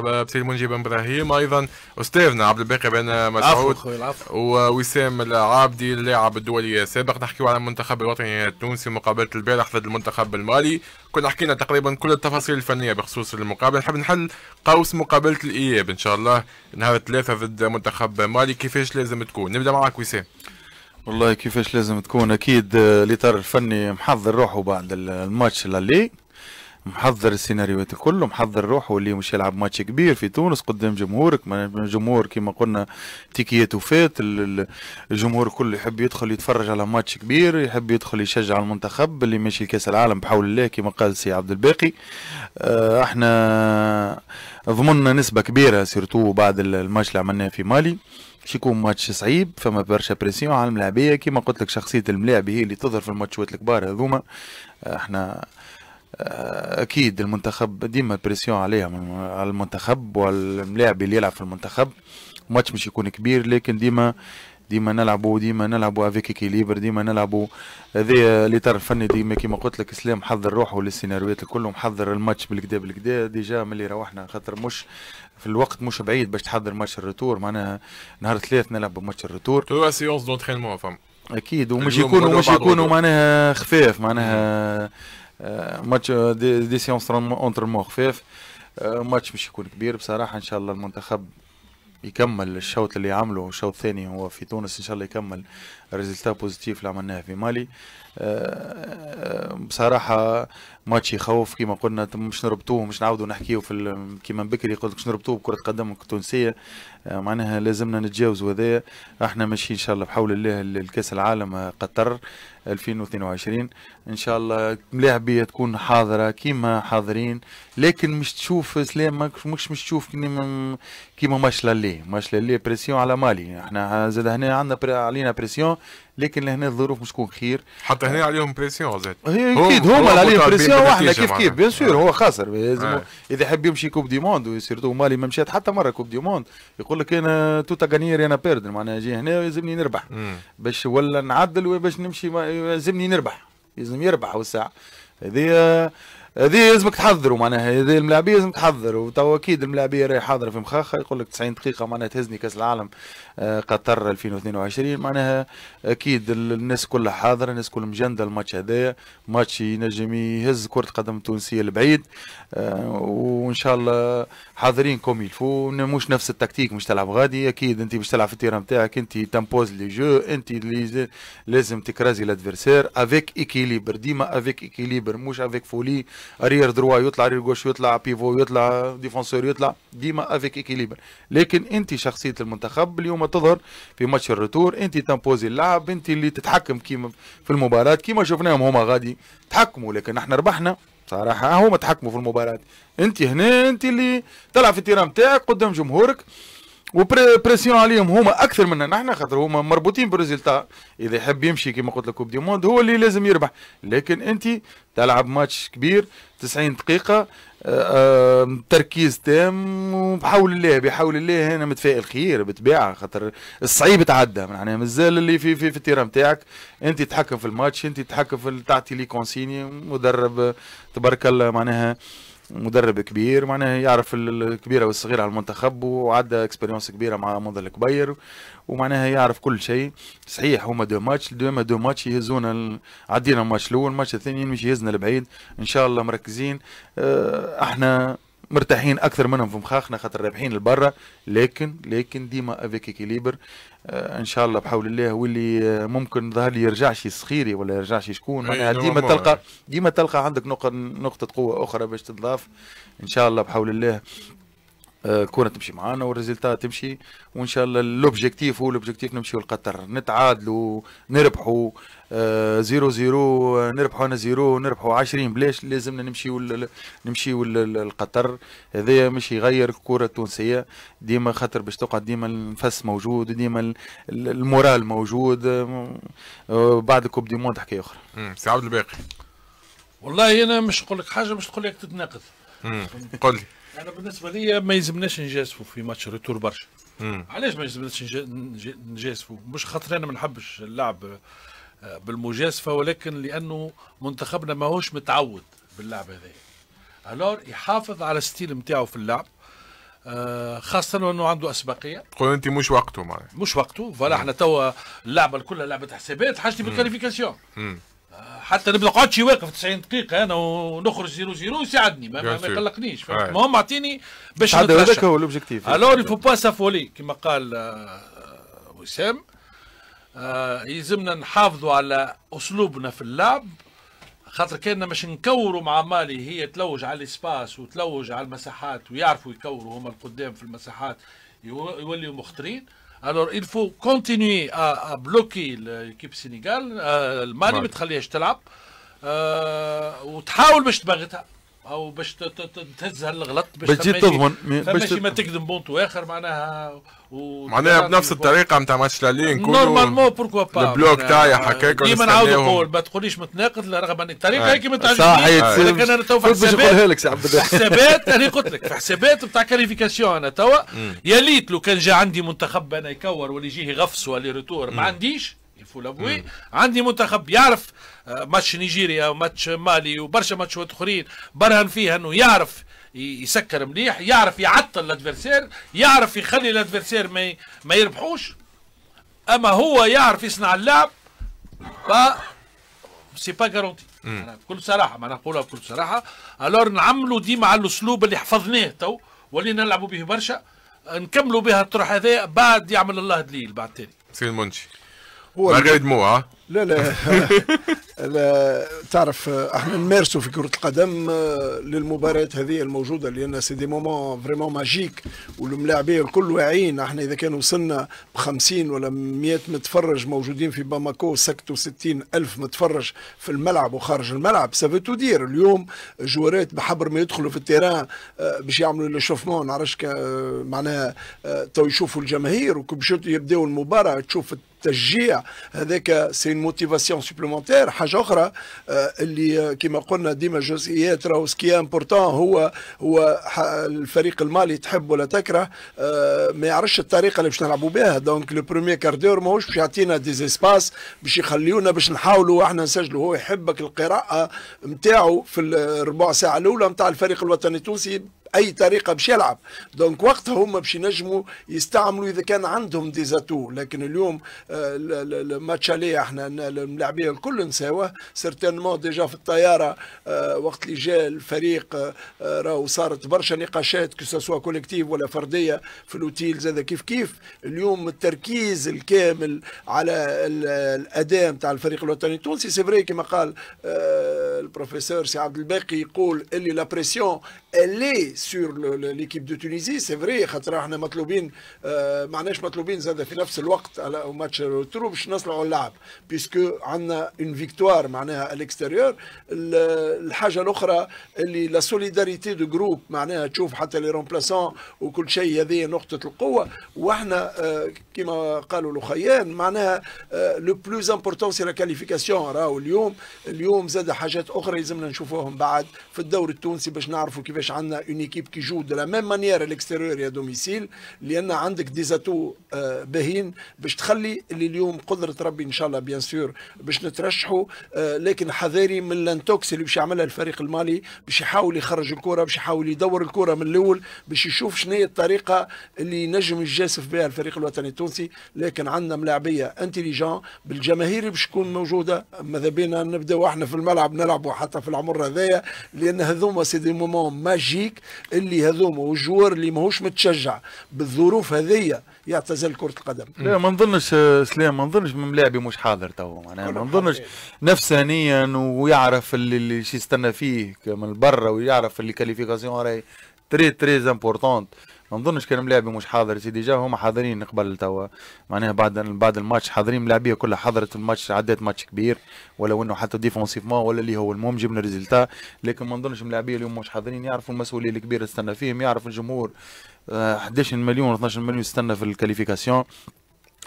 مرحبا بسيد منجب ابراهيم ايضا استاذنا عبد الباقي بن مسعود ووسام العابدي اللاعب الدولي السابق نحكيو على المنتخب الوطني التونسي مقابله البارح ضد المنتخب المالي كنا حكينا تقريبا كل التفاصيل الفنيه بخصوص المقابله نحب نحل قوس مقابله الاياب ان شاء الله نهار ثلاثه ضد منتخب مالي كيفاش لازم تكون نبدا معك وسام والله كيفاش لازم تكون اكيد آه، الاطار الفني محضر روحه بعد الماتش اللي محضر السيناريوهات كله محضر روحه اللي مش يلعب ماتش كبير في تونس قدام جمهورك جمهور كما قلنا تيكيات وفات الجمهور كله يحب يدخل يتفرج على ماتش كبير يحب يدخل يشجع المنتخب اللي ماشي لكاس العالم بحول الله كما قال سي عبد الباقي آه، احنا ضمننا نسبة كبيرة سيرتو بعد الماتش اللي عملناه في مالي باش يكون ماتش صعيب فما برشا بريسيون على الملاعبيه كيما قلت لك شخصيه الملاعب هي اللي تظهر في الماتشات الكبار هذوما آه، احنا اكيد المنتخب ديما بريسيون عليها على المنتخب والملاعب اللي يلعب في المنتخب ماتش مش يكون كبير لكن ديما ديما نلعبوا ديما نلعبوا افيك كيليبر ديما نلعبوا هذا الاطار الفني ديما كيما قلت لك سلام حضر روحه للسيناريوهات الكل ومحضر الماتش بالكدا بالكدا ديجا ملي روحنا خاطر مش في الوقت مش بعيد باش تحضر ماتش الريتور معناها نهار ثلاث نلعب ماتش الريتور تو سيونس دونترينمون فهم اكيد ومش يكونوا مش يكونوا معناها خفاف معناها mm-hmm. آه، ماتش آه، دي, دي سيونس اونترمون خفيف آه، ماتش مش يكون كبير بصراحه ان شاء الله المنتخب يكمل الشوط اللي عمله الشوط الثاني هو في تونس ان شاء الله يكمل ريزلتا بوزيتيف اللي عملناه في مالي بصراحه ماتش يخوف كما قلنا مش نربطوه مش نعاودوا نحكيه في كيما بكري قلت مش نربطوه بكره قدم التونسيه معناها لازمنا نتجاوزوا هذايا احنا ماشيين ان شاء الله بحول الله لكاس العالم قطر 2022 ان شاء الله ملاعبيه تكون حاضره كيما حاضرين لكن مش تشوف سلام مش مش تشوف كيما كيما ماتش لالي ماش لالي بريسيون على مالي احنا زاد هنا عندنا علينا بريسيون لكن لهنا الظروف مش تكون خير حتى هنا عليهم بريسيون زاد اكيد هم هما اللي عليهم بريسيون واحنا كيف كيف بيان سور آه. هو خاسر لازم آه. اذا حب يمشي كوب دي موند وسيرتو مالي ما مشات حتى مره كوب دي موند يقول لك انا توتا غانيير انا بيرد معناها جاي هنا لازمني نربح باش ولا نعدل باش نمشي يلزمني نربح يلزم يربح وساع هذه هذه لازمك تحضروا معناها هذه الملاعبيه لازم تحضروا وتو اكيد الملاعبيه راهي حاضره في مخاخه يقول لك 90 دقيقه معناها تهزني كاس العالم قطر 2022 معناها اكيد الناس كلها حاضره الناس كلها مجنده الماتش هذايا ماتش ينجم يهز كره قدم التونسيه لبعيد آه، وان شاء الله حاضرين كوم يلفو مش نفس التكتيك مش تلعب غادي اكيد انت باش تلعب في التيران نتاعك انت تمبوز لي جو انت لازم تكرازي لادفيرسير افيك ايكيليبر ديما افيك ايكيليبر مش افيك فولي اريير دروا يطلع اريير غوش يطلع بيفو يطلع ديفونسور يطلع ديما افيك ايكيليبر لكن انت شخصيه المنتخب اليوم ما تظهر في ماتش الرتور انت تنبوزي اللعب انت اللي تتحكم كيما في المباراه كيما شفناهم هما غادي تحكموا لكن احنا ربحنا صراحه هما تحكموا في المباراه انت هنا انت اللي تلعب في التيران تاعك قدام جمهورك وبريسيون عليهم هما اكثر منا نحن خاطر هما مربوطين بالريزلتا اذا يحب يمشي كما قلت لك كوب دي موند هو اللي لازم يربح لكن انت تلعب ماتش كبير 90 دقيقه تركيز تام وبحول الله بحول الله انا متفائل خير بتبيع خاطر الصعيب تعدى معناها يعني مازال اللي في في في التيران تاعك انت تتحكم في الماتش انت تتحكم في تعطي لي كونسيني مدرب تبارك الله معناها مدرب كبير معناه يعرف الكبيره والصغيره على المنتخب وعدى اكسبيريونس كبيره مع منذر الكبير ومعناها يعرف كل شيء صحيح هما دو ماتش دو ما دو ماتش يهزونا ال... عدينا الماتش الاول الماتش الثاني مش يهزنا لبعيد ان شاء الله مركزين آه، احنا مرتاحين اكثر منهم في مخاخنا خاطر رابحين لبرا لكن لكن ديما افيك كيليبر آه ان شاء الله بحول الله واللي ممكن ظهر لي شي صخيري ولا يرجع شي شكون معناها ديما تلقى ديما تلقى عندك نقطه نقطه قوه اخرى باش تضاف ان شاء الله بحول الله آه، كورة تمشي معانا والريزلتات تمشي وان شاء الله الاوبجيكتيف هو الاوبجيكتيف نمشيو لقطر نتعادلوا نربحوا آه، زيرو زيرو نربحوا انا زيرو نربحوا 20 بلاش لازمنا نمشيو نمشيو لقطر هذايا مش يغير الكره التونسيه ديما خاطر باش تقعد ديما النفس موجود ديما المورال موجود آه، بعد كوب دي موند حكايه اخرى. سي عبد الباقي. والله انا مش نقول لك حاجه مش نقول لك تتناقض. قل لي. انا بالنسبه لي ما يلزمناش نجازفوا في ماتش ريتور برشا علاش ما يلزمناش نجازفوا مش خاطر انا ما نحبش اللعب آه، بالمجازفه ولكن لانه منتخبنا ماهوش متعود باللعب هذا الور يحافظ على الستيل نتاعو في اللعب آه، خاصة وانه عنده اسبقية تقول انت مش وقته معناها مش وقته فلا احنا توا اللعبة كلها لعبة حسابات حاجتي بالكاليفيكاسيون حتى نبدا قعدش واقف 90 دقيقه انا ونخرج زيرو زيرو يساعدني ما, يقلقنيش المهم اعطيني باش هذا هذاك هو لوبجيكتيف الور فو با سافولي كما قال آه، وسام آه يلزمنا نحافظوا على اسلوبنا في اللعب خاطر كان باش نكوروا مع مالي هي تلوج على الاسباس وتلوج على المساحات ويعرفوا يكوروا هما القدام في المساحات يوليوا مخطرين Alors il faut continuer à, à bloquer l'équipe sénégale, euh, المالي ما تخليهاش تلعب آه وتحاول باش تبغتها او باش تهز هالغلط باش تجي تضمن باش ما تكذب بونت واخر معناها معناها بنفس الطريقه نتاع ماتش لالين نورمالمون بوركوا با البلوك تاعي حكاك ديما نعاود نقول ما تقوليش متناقض رغم انك الطريقه آه. هيك ما تعجبنيش لكن انا تو في حسابات حسابات انا قلت لك في حسابات نتاع كاليفيكاسيون انا توا يا ليت لو كان جا عندي منتخب انا يكور ولا يجيه غفص ولا ريتور ما عنديش يفو لابوي عندي منتخب يعرف آه، ماتش نيجيريا وماتش مالي وبرشا ماتشات اخرين برهن فيها انه يعرف يسكر مليح يعرف يعطل الادفيرسير يعرف يخلي الادفيرسير ما ما يربحوش اما هو يعرف يصنع اللعب ف سي با جارونتي بكل صراحه ما نقولها بكل صراحه الور نعملوا ديما على الاسلوب اللي حفظناه تو ولينا نلعبوا به برشا نكملوا بها الطرح هذا بعد يعمل الله دليل بعد تاني سي المنشي Malgré moi hein. لا لا لا تعرف احنا نمارسوا في كره القدم آه، للمباريات هذه الموجوده لان سي دي مومون فريمون ماجيك والملاعبيه الكل واعيين احنا اذا كان وصلنا ب 50 ولا 100 متفرج موجودين في باماكو سكتوا 60 الف متفرج في الملعب وخارج الملعب سافو تو دير اليوم جوارات بحبر ما يدخلوا في التيران آه، باش يعملوا الشوفمون نعرفش آه، معناها تو يشوفوا الجماهير وكي يبداوا المباراه تشوف التشجيع هذاك سي موتيفاسيون سوبليمونتير حاجه اخرى اللي euh, كما قلنا ديما جزئيات راهو سكي امبورتون هو هو الفريق المالي تحب ولا تكره euh, ما يعرفش الطريقه اللي باش نلعبوا بها دونك لو بروميير كاردور ماهوش باش يعطينا دي اسباس باش يخليونا باش نحاولوا احنا نسجلوا هو يحبك القراءه نتاعو في الربع ساعه الاولى نتاع الفريق الوطني التونسي اي طريقه باش يلعب دونك وقتها هما باش ينجموا يستعملوا اذا كان عندهم ديزاتو لكن اليوم آه، الماتش عليه احنا الملاعبين الكل نساوه سيرتينمون ديجا في الطياره آه، وقت اللي جاء الفريق آه، راهو صارت برشا نقاشات كسوا كوليكتيف ولا فرديه في الاوتيل زاد كيف كيف اليوم التركيز الكامل على الاداء نتاع الفريق الوطني التونسي سي فري كما قال البروفيسور سي عبد الباقي يقول اللي لا بريسيون اللي سور ليكيب دو تونيزي سي فري خاطر احنا مطلوبين آه، ما عندناش مطلوبين زاد في نفس الوقت على ماتش الروترو باش نصلحوا اللعب بيسكو عندنا اون فيكتوار معناها الاكستيريور الحاجه الاخرى اللي لا سوليداريتي دو جروب معناها تشوف حتى لي رومبلاسون وكل شيء هذه نقطه القوه واحنا آه، كما قالوا الاخيان معناها لو بلوز امبورتون سي لا كاليفيكاسيون راهو اليوم اليوم زاد حاجات اخرى لازمنا نشوفوهم بعد في الدوري التونسي باش نعرفوا كيفاش عندنا اون ليكيب كي جو دو لا ميم مانيير الاكستيريور يا دوميسيل لان عندك ديزاتو آه، باهين باش تخلي اللي اليوم قدره ربي ان شاء الله بيان سور باش نترشحوا آه، لكن حذاري من لانتوكس اللي باش يعملها الفريق المالي باش يحاول يخرج الكره باش يحاول يدور الكره من الاول باش يشوف شنو هي الطريقه اللي نجم يجاسف بها الفريق الوطني التونسي لكن عندنا ملاعبيه انتيليجون بالجماهير باش تكون موجوده ماذا بينا نبداو احنا في الملعب نلعبوا حتى في العمر هذايا لان هذوما سي دي مومون ماجيك اللي هذوما والجوار اللي ماهوش متشجع بالظروف هذيا يعتزل كره القدم لا ما نظنش سلام ما نظنش من ملاعبي مش حاضر تو معناها ما نظنش نفسانيا ويعرف اللي, اللي شي يستنى فيه من برا ويعرف اللي كاليفيكاسيون راهي تري تري امبورطونت ما نظنش كان ملاعبي مش حاضر سيدي جا هما حاضرين قبل توا معناها بعد بعد الماتش حاضرين ملاعبيه كلها حضرت الماتش عدات ماتش كبير ولو انه حتى ديفونسيفمون ولا اللي هو المهم جبنا ريزلتا لكن ما نظنش ملاعبيه اليوم مش حاضرين يعرفوا المسؤوليه الكبيره تستنى فيهم يعرف الجمهور 11 مليون 12 مليون استنى في الكاليفيكاسيون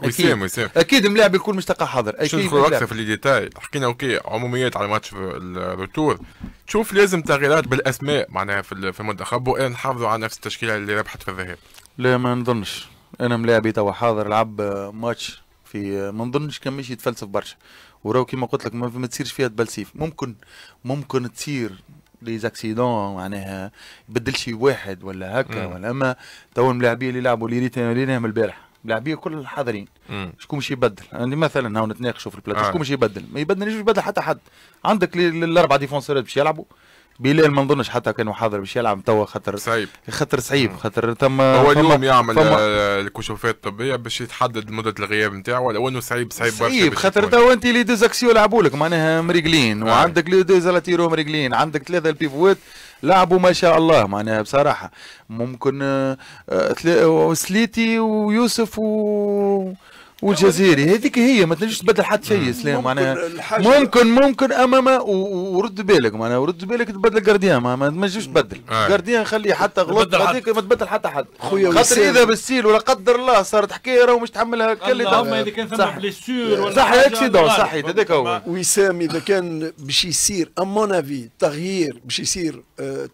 وسام وسام اكيد ملاعب الكل مش تلقى حاضر اكيد ندخلوا اكثر في لي ديتاي حكينا اوكي عموميات على ماتش الروتور تشوف لازم تغييرات بالاسماء معناها في المنتخب وان نحافظوا على نفس التشكيله اللي ربحت في الذهاب لا ما نظنش انا ملاعبي توا حاضر لعب ماتش في ما نظنش كان مش يتفلسف برشا وراو كيما قلت لك ما تصيرش فيها تبلسيف ممكن ممكن تصير لي زاكسيدون معناها يبدل شي واحد ولا هكا ولا اما تو الملاعبين اللي لعبوا ليريتانيا لينا من البارح لاعبيه كل حاضرين شكون باش يبدل يعني مثلا هاو نتناقشوا في البلاتو آه. شكون باش يبدل ما يبدلش يبدل حتى حد عندك الاربعه ديفونسورات باش يلعبوا بلال ما نظنش حتى كانوا حاضر باش يلعب توا خاطر صعيب خاطر صعيب خاطر تم هو اليوم يعمل فما... الكشوفات الطبيه باش يتحدد مده الغياب نتاعو لو انه صعيب صعيب برشا صعيب خاطر توا انت لي دوز اكسيو لعبوا لك معناها مريقلين آه. وعندك لي دوز لاتيرو مريقلين عندك ثلاثه البيفوات لعبوا ما شاء الله معناها بصراحه ممكن آه، سليتي ويوسف و والجزيري هذيك هي ما تنجمش تبدل حتى شيء سلام معناها ممكن ممكن اما ما ورد بالك معناها ورد بالك تبدل جارديان ما تنجمش تبدل جارديان آه. خليه حتى غلط هذيك ما تبدل حتى حد خاطر اذا بالسيل ولا قدر الله صارت حكايه راهو مش تحملها كل اللي اذا كان ثم بليسيور ولا صح اكسيدون صح هذاك هو وسام اذا كان باش يصير امون افي تغيير باش يصير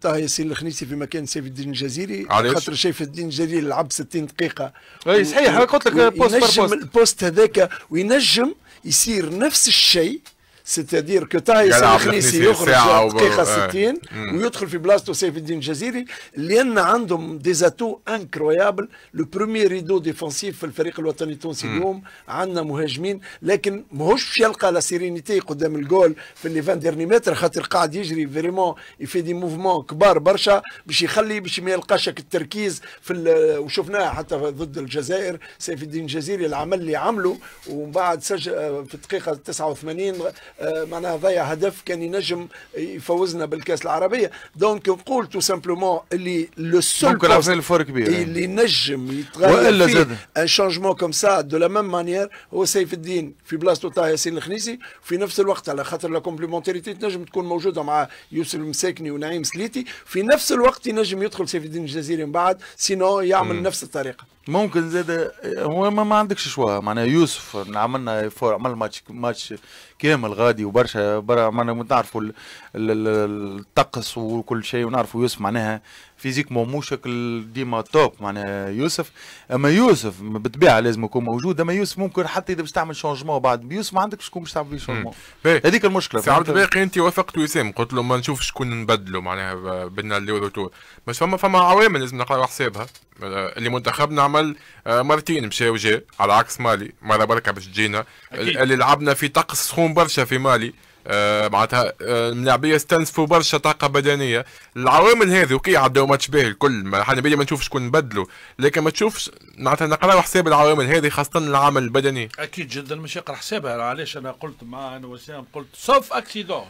طه آه، ياسين الخنيسي في مكان سيف الدين الجزيري خاطر شايف الدين الجزيري لعب 60 دقيقه اي صحيح قلت لك بوست البوست هذاك وينجم يصير نفس الشيء سيتادير كو طاهي الخليسي يخرج دقيقه 60 آه. ويدخل في بلاصتو سيف الدين الجزيري لان عندهم ديزاتو انكرويابل لو برومي ريدو ديفونسيف في الفريق الوطني التونسي اليوم عندنا مهاجمين لكن ماهوش يلقى لا سيرينيتي قدام الجول في لي فان ديرني متر خاطر قاعد يجري فريمون يفي دي موفمون كبار برشا باش يخلي باش ما يلقاش التركيز في وشفناه حتى ضد الجزائر سيف الدين الجزيري العمل اللي عمله ومن بعد سجل آه، في الدقيقه 89 آه، معناها ضيع هدف كان ينجم يفوزنا بالكاس العربيه دونك نقول تو سامبلومون اللي لو سول ممكن الفور كبير يعني. اللي ينجم يتغير والا زاد ان شانجمون كوم سا دو لا ميم مانيير هو سيف الدين في بلاصته تاع ياسين الخنيسي في نفس الوقت على خاطر لا كومبليمونتيريتي تنجم تكون موجوده مع يوسف المساكني ونعيم سليتي في نفس الوقت ينجم يدخل سيف الدين الجزيري من بعد سينو يعمل م. نفس الطريقه ممكن زاد هو ما, ما عندكش شوا معناها يوسف عملنا عمل ماتش ماتش كامل غادي وبرشا برا معناها نعرفوا الطقس وكل شيء ونعرفوا يوسف معناها فيزيكمون مو شكل ديما توب معناها يوسف اما يوسف بالطبيعه لازم يكون موجود اما يوسف ممكن حتى اذا باش تعمل شونجمون بعد بيوسف ما عندك شكون باش تعمل شونجمون هذيك المشكله سي عبد الباقي انت وافقت وسام قلت له ما نشوف شكون نبدله معناها بدنا اللي ودوتو بس فما فما عوامل لازم نقراو حسابها آه، اللي منتخبنا عمل آه، مرتين مشى وجا على عكس مالي مره بركه باش تجينا اللي لعبنا في طقس سخون برشا في مالي آه، معناتها آه، الملاعبيه استنزفوا برشا طاقه بدنيه العوامل هذه اوكي عدوا ماتش باهي الكل حنا بيدي ما نشوف شكون نبدلوا لكن ما تشوفش معناتها نقراو حساب العوامل هذه خاصه العامل البدني اكيد جدا مش يقرا حسابها علاش انا قلت مع انا وسام قلت سوف اكسيدون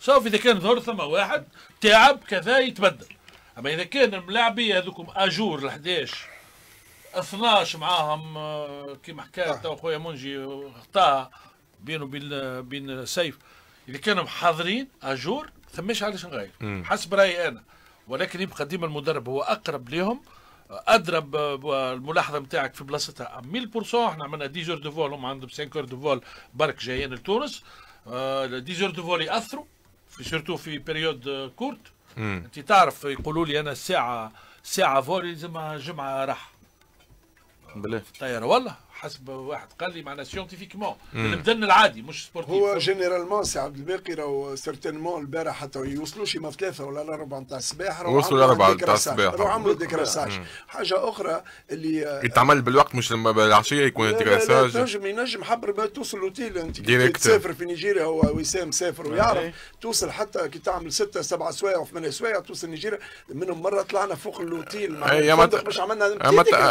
سوف اذا كان ظهر ثم واحد تعب كذا يتبدل اما اذا كان الملاعبيه هذوكم اجور ال11 12 معاهم آه، كيما حكى تو خويا منجي اخطاها بينه وبين بين سيف اللي كانوا حاضرين اجور ثماش علاش نغير حسب رايي انا ولكن يبقى ديما المدرب هو اقرب ليهم اضرب آه، الملاحظه نتاعك في بلاصتها 100% احنا عملنا ديزور دو فول هم عندهم 5 دو فول برك جايين لتونس ديزور دو فول ياثروا في سيرتو في بيريود كورت آه، انت تعرف يقولوا لي انا الساعه ساعه فول لازمها جمعه راح بالله طياره والله حسب واحد قال لي معنا سيونتيفيكمون البدن العادي مش سبورتيف هو جينيرالمون سي عبد الباقي راهو سيرتينمون البارح حتى يوصلوا شي ما ثلاثه ولا الاربعه نتاع الصباح وصلوا الاربعه نتاع الصباح راهو عملوا ديكراساج حاجه اخرى اللي يتعمل بالوقت مش لما بالعشيه يكون ديكراساج ينجم ينجم حبر ما توصل لوتيل انت تسافر في نيجيريا هو وسام سافر ويعرف توصل حتى كي تعمل سته سبعه سوايع ثمانيه سوايع توصل نيجيريا منهم مره طلعنا فوق اللوتيل مع باش عملنا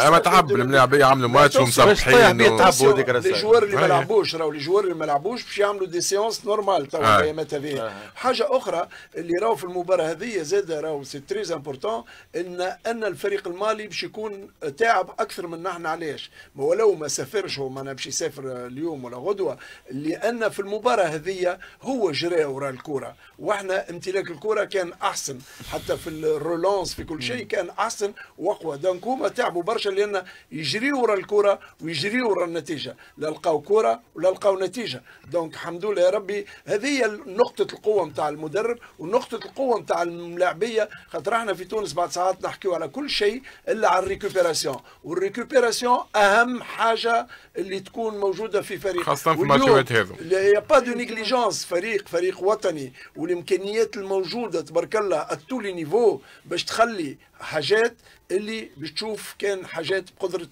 اما تعب الملاعبيه عملوا ماتش ومصبحين يطيح بيه تعبوا هذيك الجوار اللي ما لعبوش راهو الجوار اللي ما لعبوش باش يعملوا دي سيونس نورمال توا الايامات آه. هذه حاجه اخرى اللي راهو في المباراه هذه زاد راهو سي تري امبورتون ان ان الفريق المالي باش يكون تعب اكثر من نحن علاش ما ولو ما سافرش هو ما باش يسافر اليوم ولا غدوه لان في المباراه هذه هو جرى وراء الكره واحنا امتلاك الكره كان احسن حتى في الرولانس في كل شيء كان احسن واقوى دونك هما تعبوا برشا لان يجري وراء الكره ويجري يجري ورا النتيجه لا لقاو كره ولا لقاو نتيجه دونك الحمد لله يا ربي هذه هي نقطه القوه نتاع المدرب ونقطه القوه نتاع الملاعبيه خاطر احنا في تونس بعد ساعات نحكيو على كل شيء الا على الريكوبيراسيون والريكوبيراسيون اهم حاجه اللي تكون موجوده في فريق خاصه في الماتشات هذو لا با دو نيغليجونس فريق فريق وطني والامكانيات الموجوده تبارك الله اتولي نيفو باش تخلي حاجات اللي بتشوف كان حاجات بقدره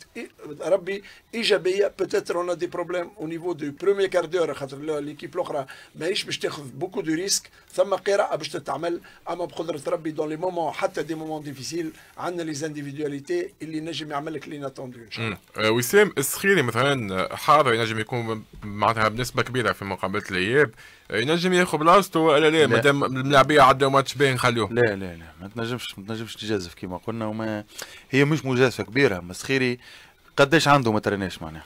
ربي ايجابيه بتاتر اون دي بروبليم او نيفو دو بروميي كاردور خاطر ليكيب الاخرى ماهيش باش تاخذ بوكو دو ريسك ثم قراءه باش تتعمل اما بقدره ربي دون لي مومون حتى دي مومون ديفيسيل عندنا لي زانديفيدواليتي اللي نجم يعمل لك لي ناتوندو ان شاء الله. آه، وسام السخيري مثلا آه، حاضر ينجم يكون معناتها بنسبه كبيره في مقابله الاياب آه، ينجم ياخذ بلاصته ولا لا مادام الملاعبيه عدوا ماتش باين خلوه. لا لا لا ما تنجمش ما تنجمش تجازف كما قلنا وما هي مش مجازفه كبيره مسخيري قداش عنده ما ترناش معناها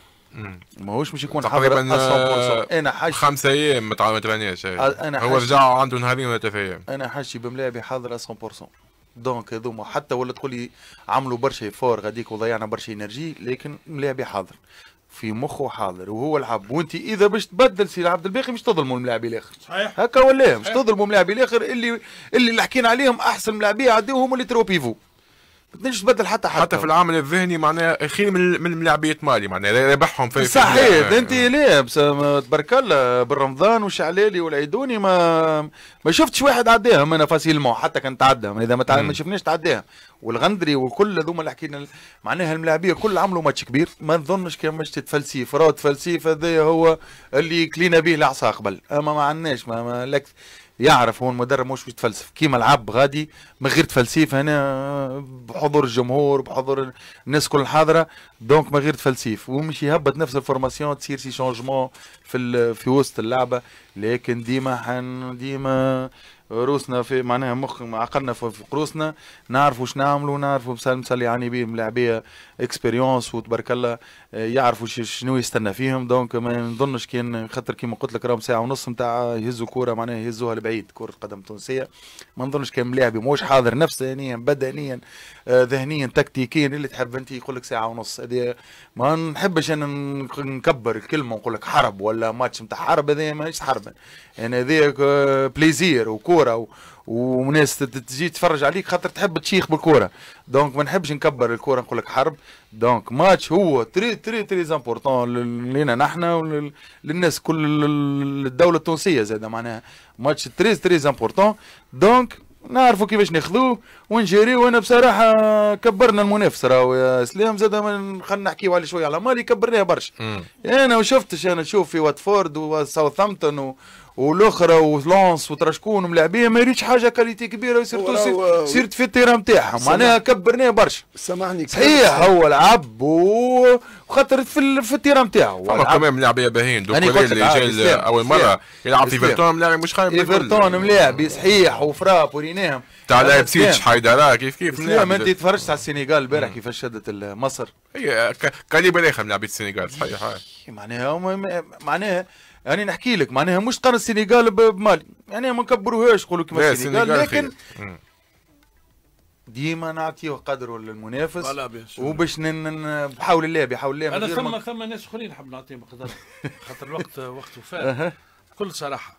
ماهوش مش يكون حاضر آه، انا حاجي خمسة ايام ما ترناش انا هو رجع عنده نهارين ولا ثلاثه ايام انا حاشي بملاعبي حاضر 100% دونك هذوما حتى ولا تقول لي عملوا برشا فور غاديك وضيعنا برشا انرجي لكن ملاعبي حاضر في مخه حاضر وهو لعب وانت اذا باش تبدل سي عبد الباقي مش تظلموا الملاعب الاخر صحيح هكا ولا مش تظلموا الملاعب الاخر اللي اللي, حكينا عليهم احسن ملاعبيه هم اللي ترو بيفو ما تنجمش تبدل حتى حتى حتى في العامل الذهني معناها خير من من لعبيه مالي معناها ربحهم في صحيح انت لا بس تبارك الله بالرمضان وشعلالي والعيدوني ما ما شفتش واحد عداهم انا فاسيلمون حتى كان تعداهم اذا ما, ما شفناش تعداهم والغندري وكل هذوما اللي حكينا معناها الملاعبيه كل عملوا ماتش كبير ما نظنش كان ماتش تتفلسيف راه تفلسيف هذا هو اللي كلينا به العصا قبل اما ما عندناش ما, ما لك يعرف هو المدرب مش باش يتفلسف كيما العاب غادي من غير تفلسيف هنا بحضور الجمهور بحضور الناس كل حاضره دونك من غير تفلسيف ومش يهبط نفس الفورماسيون تصير سي شونجمون في في وسط اللعبه لكن ديما حن ديما روسنا في معناها مخ عقلنا في قروسنا نعرفوا شنو نعملوا نعرفوا بسال مسلي يعني بهم لاعبيه اكسبيريونس وتبارك الله آه، يعرفوا شنو يستنى فيهم دونك ما نظنش كان خاطر كيما قلت لك راهم ساعه ونص نتاع يهزوا كوره معناها يهزوها لبعيد كره قدم تونسيه ما نظنش كان لاعب موش حاضر نفسانيا بدنيا آه، ذهنيا تكتيكيا اللي تحب انت يقول لك ساعه ونص هذه ما نحبش انا نكبر الكلمه ونقول لك حرب ولا ماتش نتاع حرب هذه ماهيش حرب يعني هذه بليزير آه، وكوره و... وناس تجي تتفرج عليك خاطر تحب تشيخ بالكوره دونك ما نحبش نكبر الكوره نقول لك حرب دونك ماتش هو تري تري تري زامبورتون لينا نحن وللناس كل الدوله التونسيه زاد معناها ماتش تري تري امبورتون دونك نعرفوا كيفاش ناخذوه ونجيري وانا بصراحه كبرنا المنافس راهو يا اسلام زاد خلينا نحكيو عليه شويه على مالي كبرناه برشا انا وشفتش انا نشوف في واتفورد وساوثامبتون و... والاخرى ولونس وترشكون وملاعبيه ما يريدش حاجه كاليتي كبيره وسيرتو سيرت في التيران تاعهم معناها كبرناه برشا سامحني صحيح هو لعب وخاطر في في التيران تاعو فما كمان ملاعبيه باهين دوك اللي آه، جاي اول مره يلعب في فيرتون ملاعب مش خايب ايفرتون ملاعب صحيح وفراب وريناهم تاع لايبسيتش حيدر كيف كيف ما انت تفرجت على السنغال البارح كيفاش شدت مصر هي كاليبر الاخر من لعبه السنغال صحيح إيه، معناها معناها يعني نحكي لك معناها مش قرن السنغال بمالي يعني ما نكبروهاش نقولوا كيما السنغال لكن ديما نعطيه قدره للمنافس وباش بحول الله بحول الله انا ثم ثم ناس اخرين نحب نعطيهم قدر خاطر الوقت وقته فات بكل صراحه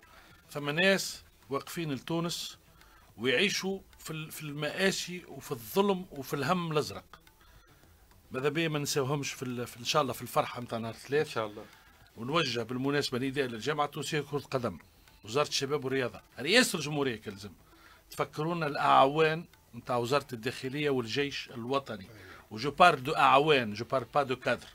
ثم ناس واقفين لتونس ويعيشوا في في المآسي وفي الظلم وفي الهم الازرق ماذا بيا ما نساوهمش في, في ان شاء الله في الفرحه نتاع نهار الثلاث ان شاء الله ونوجه بالمناسبه نداء للجامعه التونسيه لكره القدم وزاره الشباب والرياضه رئاسه الجمهوريه كلزم تفكرونا الاعوان نتاع وزاره الداخليه والجيش الوطني أيوة. وجو بار دو اعوان جو بار با دو كادر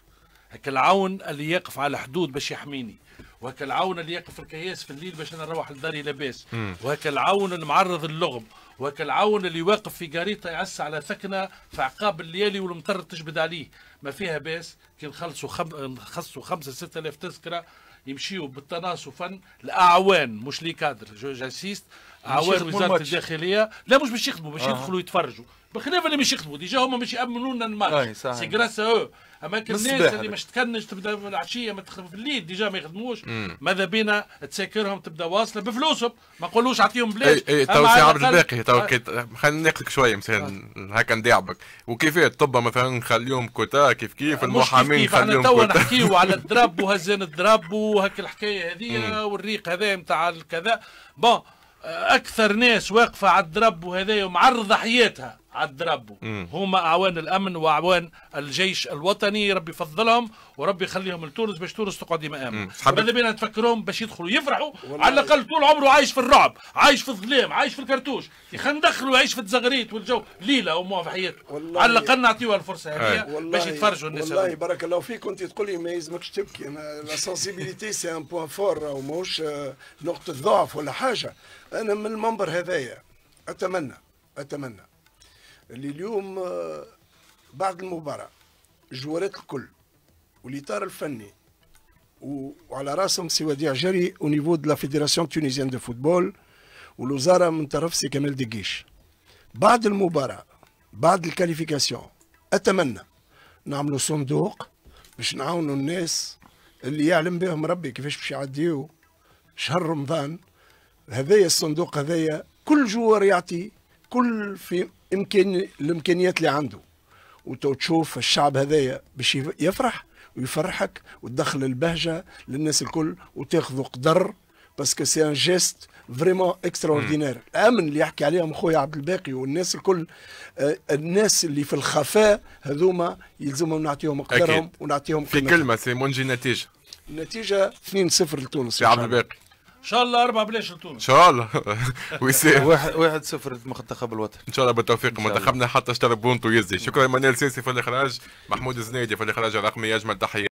هكا العون اللي يقف على الحدود باش يحميني وهكا العون اللي يقف الكياس في الليل باش انا نروح لداري لاباس وهكا العون المعرض للغم وهكا العون اللي واقف في قريطه يعس على ثكنه في عقاب الليالي والمطر تجبد عليه ما فيها باس كي نخلصوا خم... نخلصوا خمسه سته الاف تذكره يمشيوا بالتناس وفن لاعوان مش لي كادر جو جاسيست اعوان وزاره الداخليه لا مش باش يخدموا باش يدخلوا يتفرجوا بخلاف اللي مش يخدموا ديجا هما مش لنا الماتش سي جراس او اما الناس اللي مش تكنج تبدا في العشيه ما في الليل ديجا ما يخدموش ماذا بينا تسكرهم تبدا واصله بفلوسهم ما نقولوش اعطيهم بلاش اي اي تو سي عبد الباقي تو آه. خلينا ناخذك شويه مثلا آه. هكا نداعبك وكيفيه الطب مثلا نخليهم كوتا كيف كيف المحامين نخليهم كوتا تو نحكيو على الدراب وهزين الدراب وهك الحكايه هذه والريق هذا نتاع الكذا بون اكثر ناس واقفه على الدرب وهذايا ومعرضه حياتها عالدرابو هما اعوان الامن واعوان الجيش الوطني ربي يفضلهم وربي يخليهم لتونس باش تونس تقعد ديما امن ماذا بينا تفكرهم باش يدخلوا يفرحوا على الاقل طول عمره عايش في الرعب عايش في الظلام عايش في الكرتوش يا ندخلوا يعيش في الزغريت والجو ليله وما في حياته على الاقل نعطيوها الفرصه هذه باش يتفرجوا الناس والله بارك الله فيك كنت تقول لي ما يلزمكش تبكي انا لا سونسيبيليتي سي ان بوان فور ماهوش نقطه ضعف ولا حاجه انا من المنبر هذايا اتمنى اتمنى اللي اليوم آه، بعد المباراة الجوارات الكل والإطار الفني وعلى راسهم سي وديع جري او نيفو دو لا فيدراسيون تونيزيان دو فوتبول والوزاره من طرف سي كمال دقيش بعد المباراه بعد الكاليفيكاسيون اتمنى نعملوا صندوق باش نعاونوا الناس اللي يعلم بهم ربي كيفاش باش يعديوا شهر رمضان هذايا الصندوق هذايا كل جوار يعطي كل في امكان الامكانيات اللي عنده وتو تشوف الشعب هذايا باش يفرح ويفرحك وتدخل البهجه للناس الكل وتاخذوا قدر باسكو سي ان جيست فريمون اوردينير الامن اللي يحكي عليهم خويا عبد الباقي والناس الكل آه الناس اللي في الخفاء هذوما يلزمهم نعطيهم قدرهم ونعطيهم في كلمه سي مونجي النتيجه النتيجه 2-0 لتونس في عبد الباقي ان شاء الله اربعه بلاش لتونس ان شاء الله ويسير واحد واحد صفر منتخب الوطن ان شاء الله بالتوفيق منتخبنا حتى اشترى بونتو يزي شكرا منال سيسي في الاخراج محمود الزنيدي في الاخراج الرقمي اجمل تحيه